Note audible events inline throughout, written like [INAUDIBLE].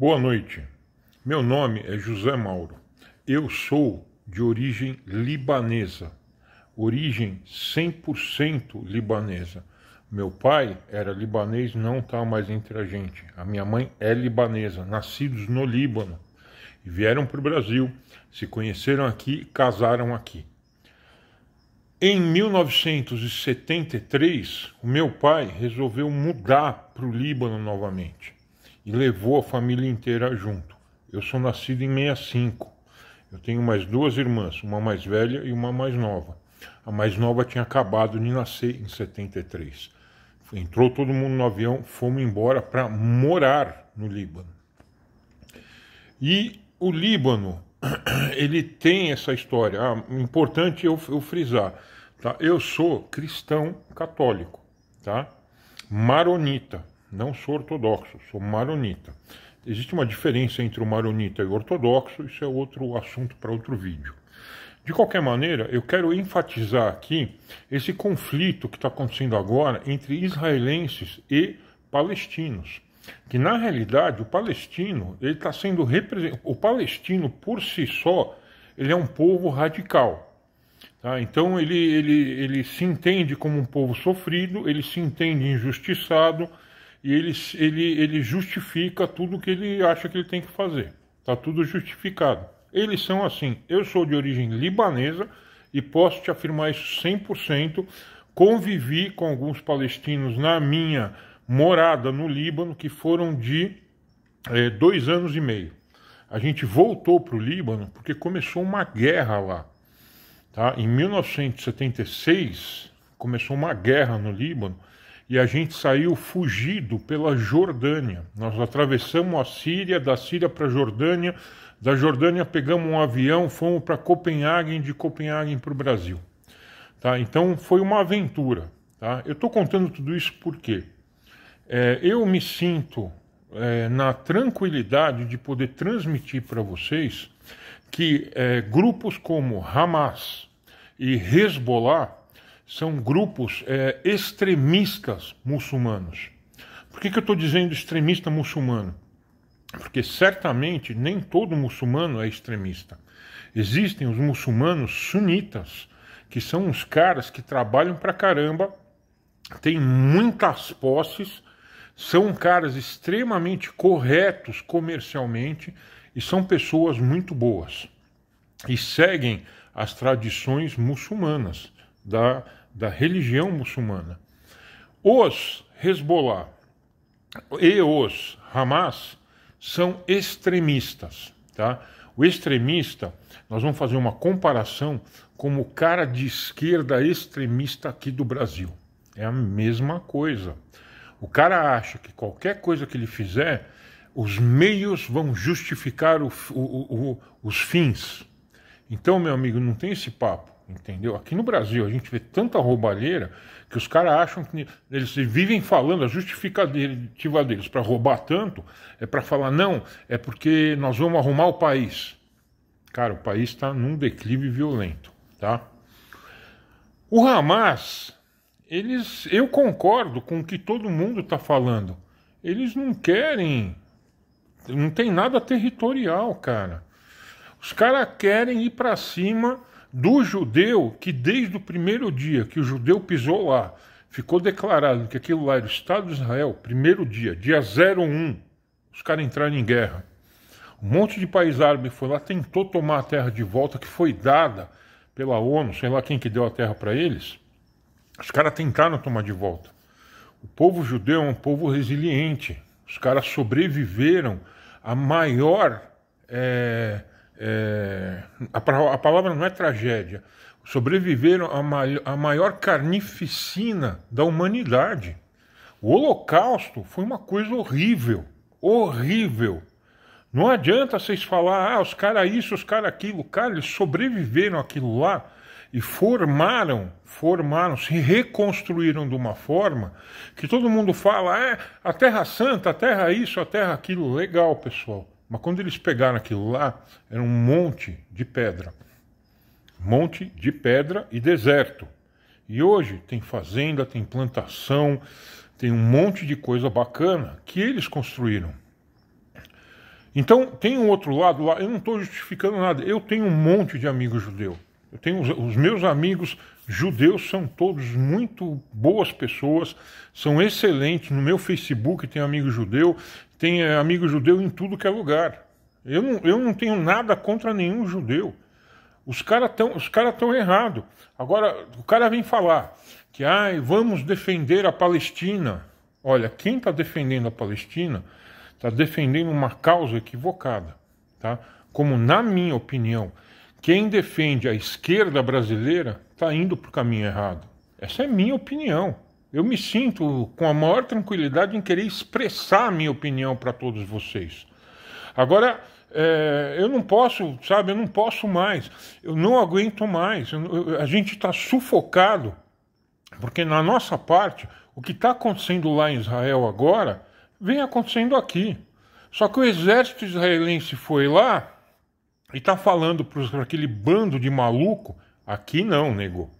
Boa noite. Meu nome é José Mauro. Eu sou de origem libanesa, origem 100% libanesa. Meu pai era libanês, não está mais entre a gente. A minha mãe é libanesa, nascidos no Líbano. E vieram para o Brasil, se conheceram aqui, casaram aqui. Em 1973, o meu pai resolveu mudar para o Líbano novamente e levou a família inteira junto. Eu sou nascido em 65. Eu tenho mais duas irmãs, uma mais velha e uma mais nova. A mais nova tinha acabado de nascer em 73. Entrou todo mundo no avião, fomos embora para morar no Líbano. E o Líbano, [CLEARS THROAT] ele tem essa história. Ah, importante eu, eu frisar. Tá? Eu sou cristão católico, tá? Maronita. Não sou ortodoxo, sou maronita. Existe uma diferença entre o maronita e o ortodoxo, isso é outro assunto para outro vídeo. De qualquer maneira, eu quero enfatizar aqui esse conflito que está acontecendo agora entre israelenses e palestinos. Que na realidade o palestino ele está sendo representado. O palestino por si só ele é um povo radical. Tá? Então ele, ele, ele se entende como um povo sofrido, ele se entende injustiçado, e ele, ele, ele justifica tudo que ele acha que ele tem que fazer. Está tudo justificado. Eles são assim. Eu sou de origem libanesa e posso te afirmar isso 100%. Convivi com alguns palestinos na minha morada no Líbano que foram de é, dois anos e meio. A gente voltou para o Líbano porque começou uma guerra lá. Tá? Em 1976, começou uma guerra no Líbano e a gente saiu fugido pela Jordânia. Nós atravessamos a Síria, da Síria para a Jordânia, da Jordânia pegamos um avião, fomos para Copenhague, de Copenhague para o Brasil. Tá? Então foi uma aventura. Tá? Eu estou contando tudo isso porque é, eu me sinto é, na tranquilidade de poder transmitir para vocês que é, grupos como Hamas e Hezbollah são grupos é, extremistas muçulmanos. Por que, que eu estou dizendo extremista muçulmano? Porque certamente nem todo muçulmano é extremista. Existem os muçulmanos sunitas, que são uns caras que trabalham pra caramba, têm muitas posses, são caras extremamente corretos comercialmente e são pessoas muito boas. E seguem as tradições muçulmanas da da religião muçulmana. Os Hezbollah e os Hamas são extremistas, tá? O extremista, nós vamos fazer uma comparação como o cara de esquerda extremista aqui do Brasil. É a mesma coisa. O cara acha que qualquer coisa que ele fizer, os meios vão justificar o, o, o, os fins. Então, meu amigo, não tem esse papo entendeu? Aqui no Brasil a gente vê tanta roubalheira que os caras acham que eles vivem falando, a justificativa deles para roubar tanto é para falar, não, é porque nós vamos arrumar o país. Cara, o país está num declive violento, tá? O Hamas, eles, eu concordo com o que todo mundo está falando. Eles não querem, não tem nada territorial, cara. Os caras querem ir para cima do judeu que desde o primeiro dia que o judeu pisou lá, ficou declarado que aquilo lá era o Estado de Israel, primeiro dia, dia 01, os caras entraram em guerra. Um monte de país árabe foi lá, tentou tomar a terra de volta que foi dada pela ONU, sei lá quem que deu a terra para eles. Os caras tentaram tomar de volta. O povo judeu é um povo resiliente. Os caras sobreviveram a maior é, é, a, a, palavra não é tragédia. Sobreviveram a, mai, a maior carnificina da humanidade. O Holocausto foi uma coisa horrível. Horrível. Não adianta vocês falar, ah, os caras isso, os caras aquilo. Cara, eles sobreviveram aquilo lá e formaram, formaram, se reconstruíram de uma forma que todo mundo fala, é, ah, a Terra Santa, a Terra isso, a Terra aquilo. Legal, pessoal. Mas quando eles pegaram aquilo lá, era um monte de pedra. Monte de pedra e deserto. E hoje tem fazenda, tem plantação, tem um monte de coisa bacana que eles construíram. Então, tem um outro lado lá, eu não estou justificando nada. Eu tenho um monte de amigos judeu. Eu tenho os, os meus amigos judeus são todos muito boas pessoas, são excelentes. No meu Facebook tem amigo judeu, tem eh, amigo judeu em tudo que é lugar. Eu não, eu não tenho nada contra nenhum judeu. Os caras estão os cara tão errado. Agora o cara vem falar que ai, vamos defender a Palestina. Olha, quem está defendendo a Palestina está defendendo uma causa equivocada, tá? Como na minha opinião, quem defende a esquerda brasileira está indo para o caminho errado. Essa é minha opinião. Eu me sinto com a maior tranquilidade em querer expressar a minha opinião para todos vocês. Agora, é, eu não posso, sabe, eu não posso mais, eu não aguento mais, eu, eu, a gente está sufocado, porque na nossa parte, o que está acontecendo lá em Israel agora, vem acontecendo aqui. Só que o exército israelense foi lá e está falando para aquele bando de maluco, aqui não, nego.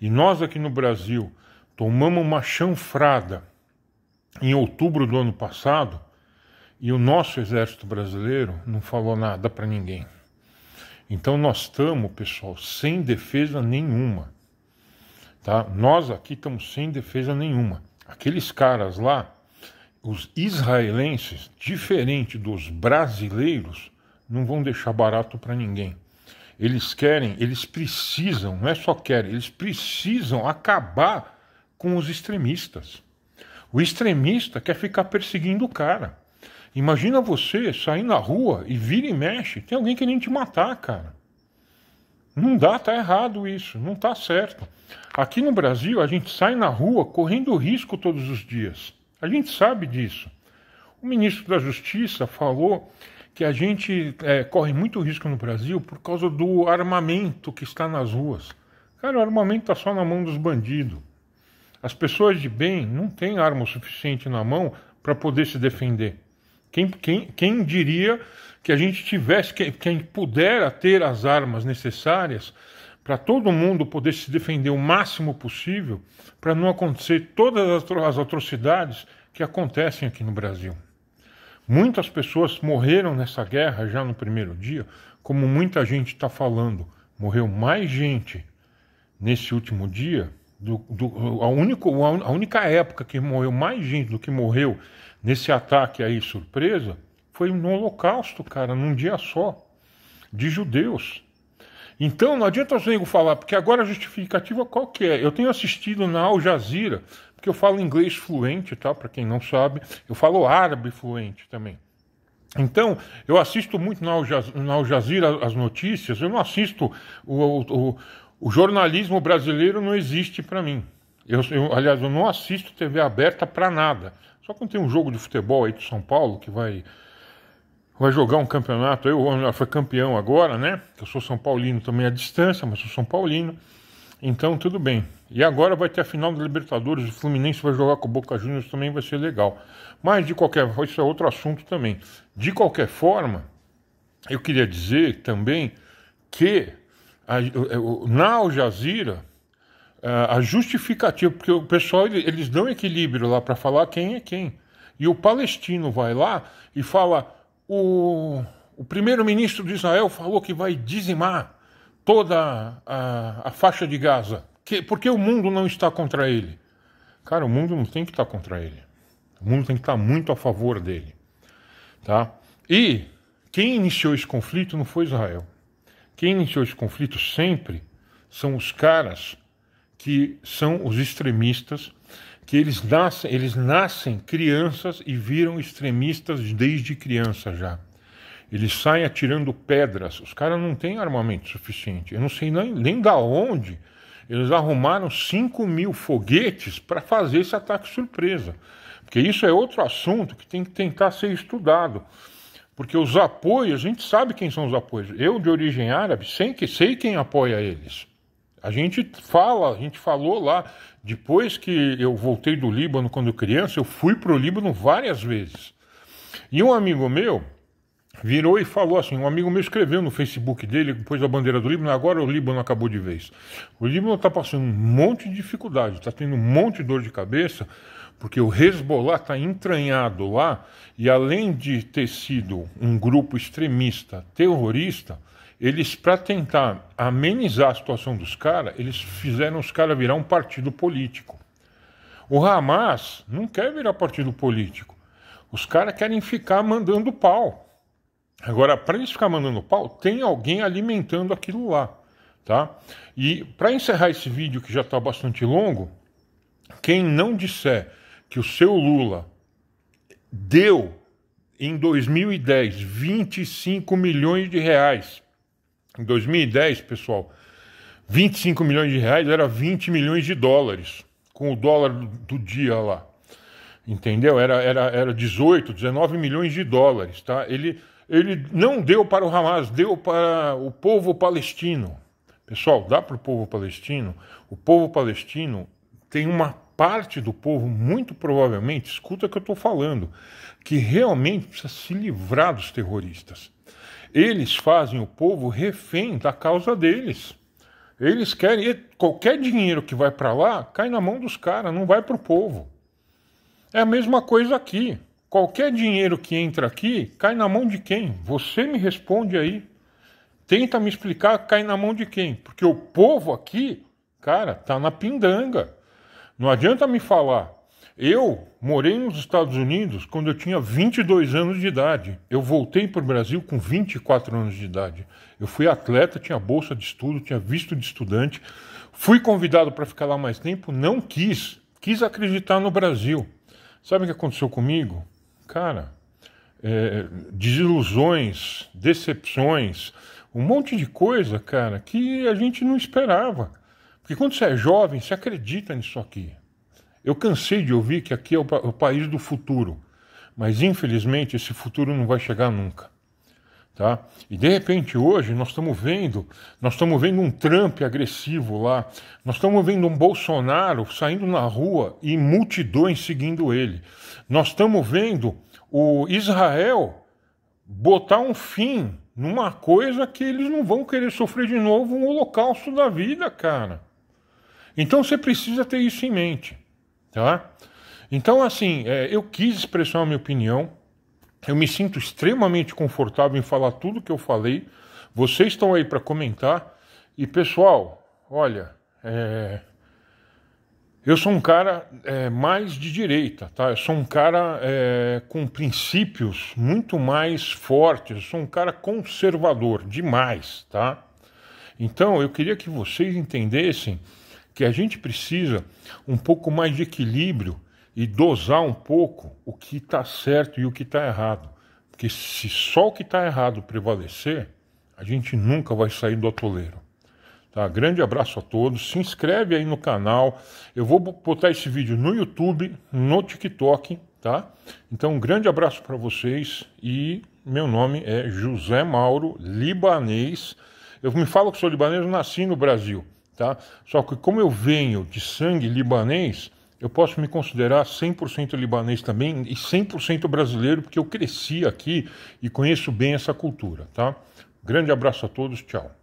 E nós aqui no Brasil, tomamos uma chanfrada em outubro do ano passado e o nosso exército brasileiro não falou nada para ninguém. Então nós estamos, pessoal, sem defesa nenhuma. Tá? Nós aqui estamos sem defesa nenhuma. Aqueles caras lá, os israelenses, diferente dos brasileiros, não vão deixar barato para ninguém. Eles querem, eles precisam, não é só querem, eles precisam acabar com os extremistas. O extremista quer ficar perseguindo o cara. Imagina você sair na rua e vira e mexe, tem alguém querendo te matar, cara. Não dá, tá errado isso, não tá certo. Aqui no Brasil a gente sai na rua correndo risco todos os dias. A gente sabe disso. O ministro da Justiça falou que a gente é, corre muito risco no Brasil por causa do armamento que está nas ruas. Cara, o armamento está só na mão dos bandidos. As pessoas de bem não têm arma o suficiente na mão para poder se defender. Quem, quem, quem diria que a gente tivesse, que, que a gente pudera ter as armas necessárias para todo mundo poder se defender o máximo possível, para não acontecer todas as atrocidades que acontecem aqui no Brasil. Muitas pessoas morreram nessa guerra já no primeiro dia, como muita gente está falando. Morreu mais gente nesse último dia do, do, a, único, a única época que morreu mais gente do que morreu nesse ataque aí, surpresa, foi no Holocausto, cara, num dia só, de judeus. Então não adianta os nego falar, porque agora a justificativa qual que é? Eu tenho assistido na Al Jazeera, porque eu falo inglês fluente, tá? Para quem não sabe, eu falo árabe fluente também. Então, eu assisto muito na Al Jazeera, as notícias, eu não assisto o, o, o jornalismo brasileiro não existe para mim. Eu, eu, aliás, eu não assisto TV aberta para nada. Só quando tem um jogo de futebol aí do São Paulo que vai vai jogar um campeonato. Eu foi campeão agora, né? Eu sou são paulino também à distância, mas sou são paulino. Então tudo bem. E agora vai ter a final da Libertadores. O Fluminense vai jogar com o Boca Juniors também vai ser legal. Mas de qualquer isso é outro assunto também. De qualquer forma, eu queria dizer também que é, na Al Jazeera, é, a justificativa, porque o pessoal eles dão equilíbrio lá para falar quem é quem. E o palestino vai lá e fala: o, o primeiro-ministro de Israel falou que vai dizimar toda a, a faixa de Gaza. Que, porque o mundo não está contra ele? Cara, o mundo não tem que estar tá contra ele. O mundo tem que estar tá muito a favor dele. Tá? E quem iniciou esse conflito não foi Israel. Quem iniciou esse conflito sempre são os caras que são os extremistas, que eles nascem, eles nascem crianças e viram extremistas desde criança já. Eles saem atirando pedras. Os caras não têm armamento suficiente. Eu não sei nem, nem da onde. Eles arrumaram 5 mil foguetes para fazer esse ataque surpresa. Porque isso é outro assunto que tem que tentar ser estudado. Porque os apoios, a gente sabe quem são os apoios. Eu, de origem árabe, sei, que, sei quem apoia eles. A gente fala, a gente falou lá, depois que eu voltei do Líbano quando criança, eu fui para o Líbano várias vezes. E um amigo meu virou e falou assim: um amigo meu escreveu no Facebook dele, depois da bandeira do Líbano, agora o Líbano acabou de vez. O Líbano está passando um monte de dificuldade, está tendo um monte de dor de cabeça, porque o Hezbollah está entranhado lá e além de ter sido um grupo extremista, terrorista, eles para tentar amenizar a situação dos caras, eles fizeram os caras virar um partido político. O Hamas não quer virar partido político. Os caras querem ficar mandando pau. Agora, para eles ficar mandando pau, tem alguém alimentando aquilo lá, tá? E para encerrar esse vídeo que já está bastante longo, quem não disser que o seu Lula deu em 2010 25 milhões de reais. Em 2010, pessoal, 25 milhões de reais era 20 milhões de dólares, com o dólar do dia lá. Entendeu? Era, era, era 18, 19 milhões de dólares, tá? Ele, ele não deu para o Hamas, deu para o povo palestino. Pessoal, dá para o povo palestino. O povo palestino tem uma parte do povo, muito provavelmente, escuta o que eu estou falando, que realmente precisa se livrar dos terroristas. Eles fazem o povo refém da causa deles. Eles querem. Qualquer dinheiro que vai para lá cai na mão dos caras, não vai para o povo. É a mesma coisa aqui. Qualquer dinheiro que entra aqui cai na mão de quem? Você me responde aí. Tenta me explicar, cai na mão de quem? Porque o povo aqui, cara, tá na pindanga. Não adianta me falar. Eu morei nos Estados Unidos quando eu tinha 22 anos de idade. Eu voltei para o Brasil com 24 anos de idade. Eu fui atleta, tinha bolsa de estudo, tinha visto de estudante. Fui convidado para ficar lá mais tempo, não quis. Quis acreditar no Brasil. Sabe o que aconteceu comigo? Cara, é, desilusões, decepções, um monte de coisa, cara, que a gente não esperava. Porque quando você é jovem, você acredita nisso aqui. Eu cansei de ouvir que aqui é o, o país do futuro, mas infelizmente esse futuro não vai chegar nunca. Tá? E de repente hoje nós estamos vendo, nós estamos vendo um Trump agressivo lá, nós estamos vendo um Bolsonaro saindo na rua e multidões seguindo ele. Nós estamos vendo o Israel botar um fim numa coisa que eles não vão querer sofrer de novo um holocausto da vida, cara. Então você precisa ter isso em mente, tá? Então, assim, é, eu quis expressar a minha opinião, eu me sinto extremamente confortável em falar tudo que eu falei. Vocês estão aí para comentar. E pessoal, olha, é... eu sou um cara é, mais de direita, tá? Eu sou um cara é, com princípios muito mais fortes. Eu sou um cara conservador demais, tá? Então eu queria que vocês entendessem que a gente precisa um pouco mais de equilíbrio e dosar um pouco o que está certo e o que está errado. Porque se só o que está errado prevalecer, a gente nunca vai sair do atoleiro. Tá? Grande abraço a todos. Se inscreve aí no canal. Eu vou botar esse vídeo no YouTube, no TikTok, tá? Então, um grande abraço para vocês e meu nome é José Mauro, libanês. Eu me falo que sou libanês, nasci no Brasil. Tá? Só que como eu venho de sangue libanês, eu posso me considerar 100% libanês também e 100% brasileiro, porque eu cresci aqui e conheço bem essa cultura. Tá? Grande abraço a todos, tchau.